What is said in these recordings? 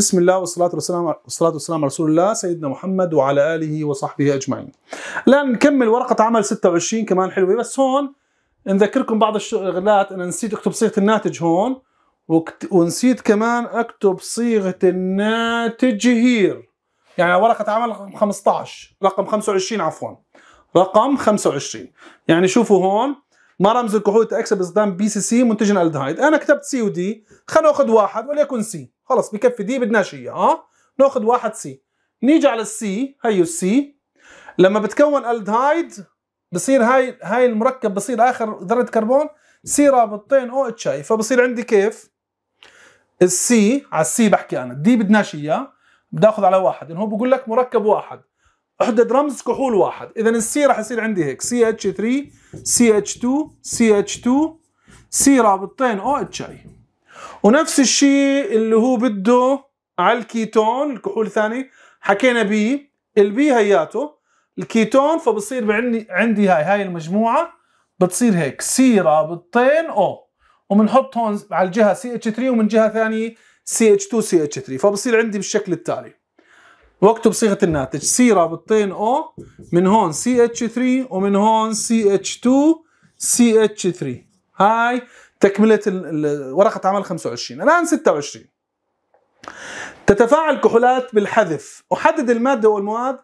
بسم الله والصلاة والسلام والصلاة والسلام على رسول الله سيدنا محمد وعلى آله وصحبه أجمعين. الآن نكمل ورقة عمل 26 كمان حلوة بس هون نذكركم بعض الشغلات أنا نسيت أكتب صيغة الناتج هون ونسيت كمان أكتب صيغة الناتج هير يعني ورقة عمل رقم 15 رقم 25 عفوا رقم 25 يعني شوفوا هون ما رمز الكحول تأكسب باستخدام بي سي سي منتج الالدهايد انا كتبت سي ودي خلينا ناخذ واحد وليكن سي خلص بكفي دي بدناش اياه اه ناخذ واحد سي نيجي على السي هيو السي لما بتكون الدهايد بصير هاي هاي المركب بصير اخر ذره كربون سي رابطتين او اتش اي فبصير عندي كيف السي على السي بحكي انا دي بدناش اياه بدي اخذ على واحد انه هو بقول لك مركب واحد احدد رمز كحول واحد اذا السي راح يصير عندي هيك سي اتش 3 سي اتش 2 سي اتش 2 سي رابطتين او اتش اي ونفس الشيء اللي هو بده على الكيتون الكحول الثاني حكينا بي البي هياته الكيتون فبصير عندي عندي هاي هاي المجموعه بتصير هيك سي رابطين او وبنحط هون على الجهه سي اتش 3 ومن جهه ثانيه سي اتش 2 سي اتش 3 فبصير عندي بالشكل التالي واكتب صيغه الناتج سي رابطين او من هون سي اتش 3 ومن هون سي اتش 2 سي اتش 3 هاي تكمله ورقه عمل 25 الان 26 تتفاعل كحولات بالحذف احدد الماده والمواد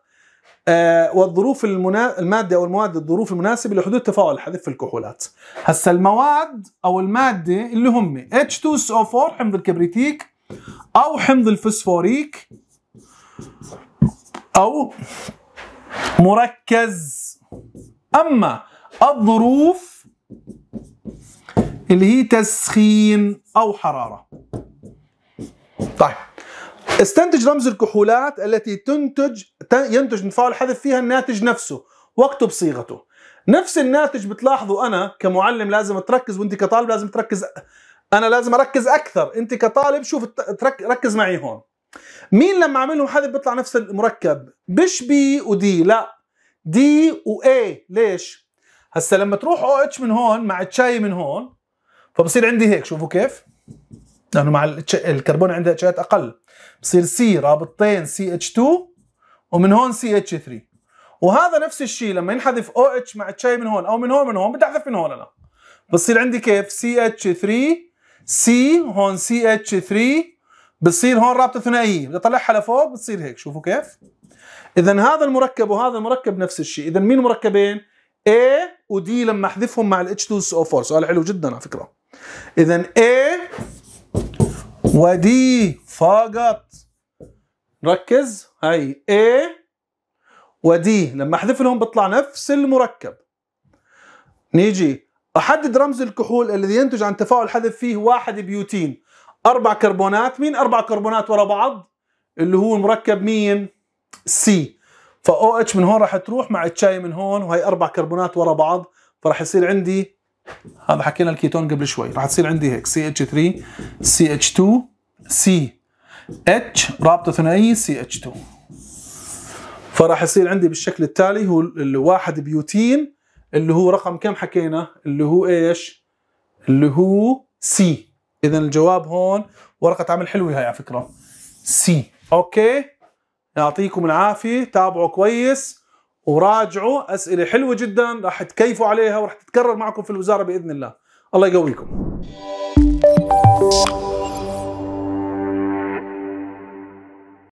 آه، والظروف المنا... الماده او المواد الظروف المناسبه لحدود تفاعل الحذف في الكحولات هسا المواد او الماده اللي هم H2SO4 حمض الكبريتيك او حمض الفسفوريك او مركز اما الظروف اللي هي تسخين أو حرارة طيب استنتج رمز الكحولات التي تنتج ينتج انفعال الحذف فيها الناتج نفسه واكتب صيغته نفس الناتج بتلاحظوا انا كمعلم لازم تركز وانت كطالب لازم تركز انا لازم اركز اكثر انت كطالب شوف ترك... ركز معي هون مين لما اعمل لهم حذف بيطلع نفس المركب مش بي ودي لا دي واي ليش هسا لما تروح او اتش من هون مع تشاي من هون فبصير عندي هيك شوفوا كيف لانه مع الكربون عنده اتشات اقل بصير سي رابطتين سي اتش 2 ومن هون سي اتش 3 وهذا نفس الشيء لما ينحذف او اتش مع الشاي من هون او من هون من هون بدي احذف من هون انا بصير عندي كيف سي اتش 3 سي هون سي اتش 3 بصير هون رابطه ثنائيه بدي اطلعها لفوق بتصير هيك شوفوا كيف اذا هذا المركب وهذا المركب نفس الشيء اذا مين مركبين A ودي لما احذفهم مع الاتش 2 سو 4 سؤال حلو جدا على فكره إذا A و D فقط ركز هاي A و D لما أحذف لهم بطلع نفس المركب نيجي أحدد رمز الكحول الذي ينتج عن تفاعل حذف فيه واحد بيوتين أربع كربونات مين أربع كربونات ورا بعض اللي هو المركب مين سي فاو اتش من هون راح تروح مع الشاي من هون وهي أربع كربونات ورا بعض فراح يصير عندي هذا حكينا الكيتون قبل شوي راح تصير عندي هيك CH3 CH2 C H رابطه ثنائيه CH2 فراح يصير عندي بالشكل التالي هو الواحد بيوتين اللي هو رقم كم حكينا اللي هو ايش اللي هو سي اذا الجواب هون ورقه عمل حلوه هاي على فكره سي اوكي يعطيكم العافيه تابعوا كويس وراجعوا اسئله حلوه جدا راح تكيفوا عليها وراح تتكرر معكم في الوزاره باذن الله الله يقويكم